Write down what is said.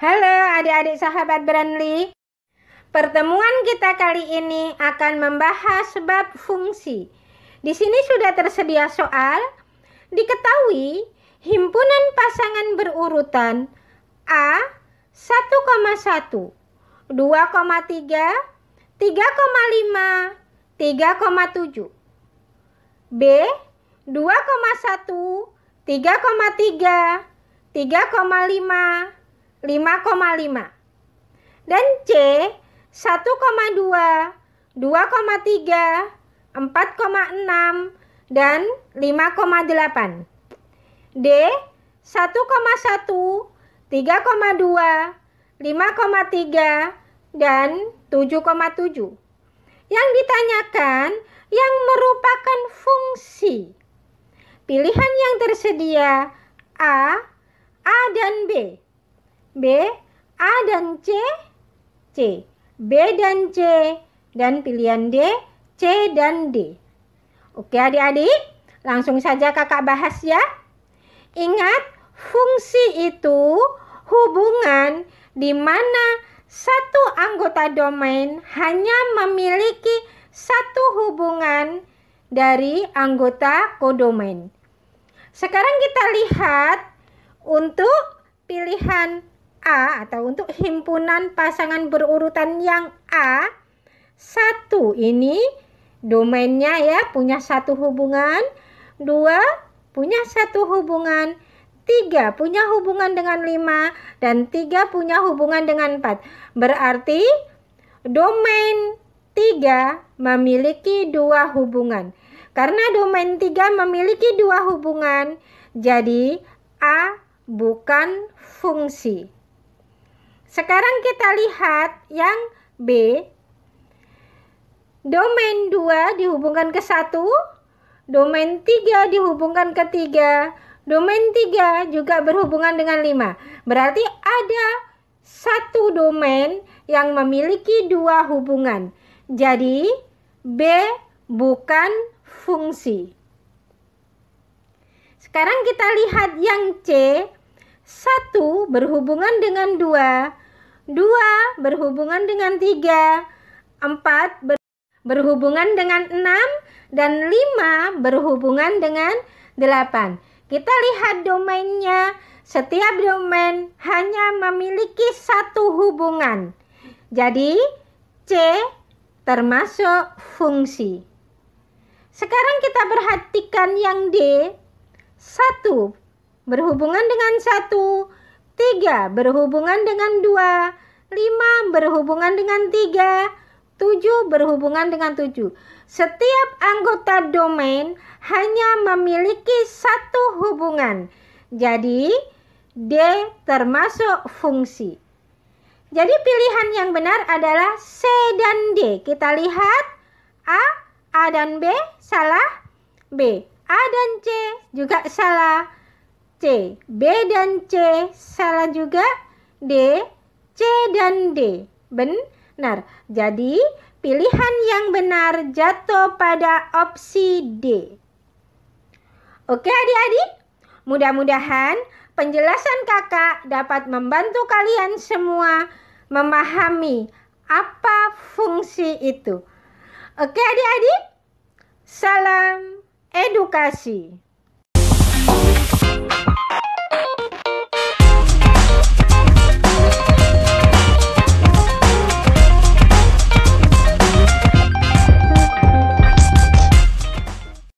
Halo adik-adik sahabat Brandly. Pertemuan kita kali ini akan membahas bab fungsi. Di sini sudah tersedia soal. Diketahui himpunan pasangan berurutan A 1,1, 2,3, 3,5, 3,7. B 2,1, 3,3, 3,5, 5,5 dan C 1,2, 2,3, 4,6 dan 5,8. D 1,1, 3,2, 5,3 dan 7,7. Yang ditanyakan yang merupakan fungsi. Pilihan yang tersedia A, A dan B. B, A dan C, C. B dan C dan pilihan D, C dan D. Oke adik-adik, langsung saja kakak bahas ya. Ingat, fungsi itu hubungan di mana satu anggota domain hanya memiliki satu hubungan dari anggota kodomain. Sekarang kita lihat untuk pilihan A atau untuk himpunan pasangan berurutan yang A satu ini domainnya ya punya satu hubungan dua punya satu hubungan tiga punya hubungan dengan lima dan tiga punya hubungan dengan empat berarti domain tiga memiliki dua hubungan karena domain tiga memiliki dua hubungan jadi A bukan fungsi sekarang kita lihat yang B. Domain 2 dihubungkan ke 1, domain 3 dihubungkan ke 3, domain 3 juga berhubungan dengan 5. Berarti ada satu domain yang memiliki dua hubungan. Jadi B bukan fungsi. Sekarang kita lihat yang C. 1 berhubungan dengan 2, 2 berhubungan dengan 3, 4 berhubungan dengan 6, dan 5 berhubungan dengan 8. Kita lihat domainnya. Setiap domain hanya memiliki satu hubungan. Jadi, C termasuk fungsi. Sekarang kita perhatikan yang D. 1 berhubungan dengan 1, 3 berhubungan dengan 2, 5 berhubungan dengan 3, 7 berhubungan dengan 7. Setiap anggota domain hanya memiliki satu hubungan. Jadi, D termasuk fungsi. Jadi pilihan yang benar adalah C dan D. Kita lihat A, A dan B salah, B. A dan C juga salah, C. B dan C salah juga. D, C dan D. Benar. Jadi pilihan yang benar jatuh pada opsi D. Oke adik-adik, mudah-mudahan penjelasan kakak dapat membantu kalian semua memahami apa fungsi itu. Oke adik-adik, salam edukasi.